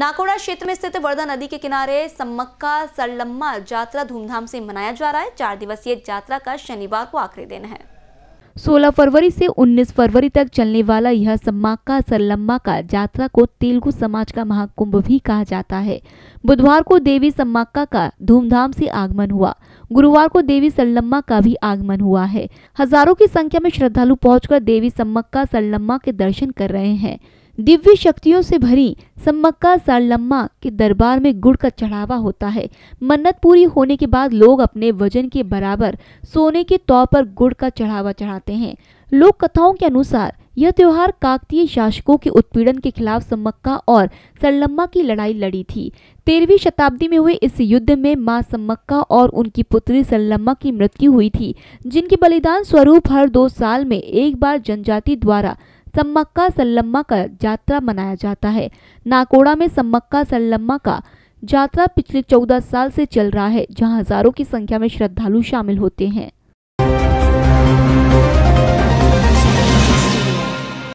नाकोड़ा क्षेत्र में स्थित वर्धा नदी के किनारे सम्मक्का सरलम्मा जात्रा धूमधाम से मनाया जा रहा है चार दिवसीय यात्रा का शनिवार को आखिरी दिन है 16 फरवरी से 19 फरवरी तक चलने वाला यह सम्माका सरलम्मा का यात्रा को तेलुगु समाज का महाकुंभ भी कहा जाता है बुधवार को देवी सम्माका का धूमधाम से आगमन हुआ गुरुवार को देवी सरलम्मा का भी आगमन हुआ है हजारों की संख्या में श्रद्धालु पहुंचकर देवी सम्मक्का सरलम्मा के दर्शन कर रहे हैं दिव्य शक्तियों से भरी सम्मक्का सारलम्मा के दरबार में गुड़ का चढ़ावा होता है मन्नत पूरी होने के बाद लोग अपने वजन के बराबर सोने के तौर पर गुड़ का चढ़ावा चढ़ाते हैं लोक कथाओं के अनुसार यह त्यौहार काकतीय शासकों के उत्पीड़न के खिलाफ सम्मक्का और सरलम्मा की लड़ाई लड़ी थी तेरहवीं शताब्दी में हुए इस युद्ध में मां सम्मक्का और उनकी पुत्री सरलम्मा की मृत्यु हुई थी जिनके बलिदान स्वरूप हर दो साल में एक बार जनजाति द्वारा सम्मक्का सल्लम्मा का यात्रा मनाया जाता है नाकोड़ा में सम्मक्का सल्लम्मा का यात्रा पिछले चौदह साल से चल रहा है जहां हजारों की संख्या में श्रद्धालु शामिल होते हैं